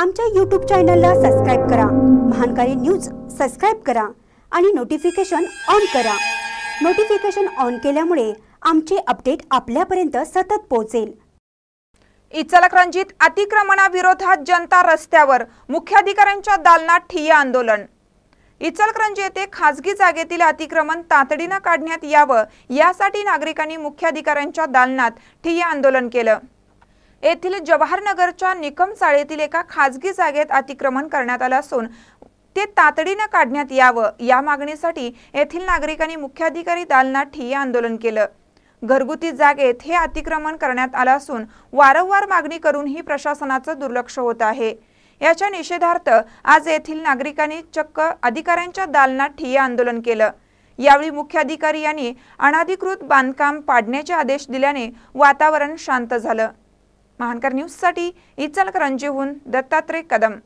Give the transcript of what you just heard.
आमच्या यूट्यूब चॅनलला सबस्क्राईब करा महानकारी न्यूज सबस्क्राईब करा आणि नोटिफिकेशन ऑन करा नोटिफिकेशन ऑन केल्यामुळे आमचे अपडेट आपल्यापर्यंत सतत पोहोचेल इचलकरंजीत अतिक्रमणाविरोधात जनता रस्त्यावर मुख्याधिकाऱ्यांच्या दालनात ठिय्या आंदोलन इचलकरंजी येथे खासगी जागेतील अतिक्रमण तातडीनं काढण्यात यावं यासाठी नागरिकांनी मुख्याधिकाऱ्यांच्या दालनात ठिय्या आंदोलन केलं येथील जवाहरनगरच्या निकम शाळेतील एका खाजगी जागेत अतिक्रमण करण्यात आलं असून ते तातडीनं काढण्यात यावं या मागणीसाठी येथील नागरिकांनी मुख्याधिकारी दालनाठी आंदोलन केलं घरगुती जागेत हे अतिक्रमण करण्यात आलं असून वारंवार मागणी करूनही प्रशासनाचं दुर्लक्ष होत आहे याच्या निषेधार्थ आज येथील नागरिकांनी चक्क अधिकाऱ्यांच्या दालनात ठिय्या आंदोलन केलं यावेळी मुख्याधिकारी यांनी अनाधिकृत बांधकाम पाडण्याचे आदेश दिल्याने वातावरण शांत झालं महानकर न्यूजसाठी इचलकरंजीहून दत्तात्रय कदम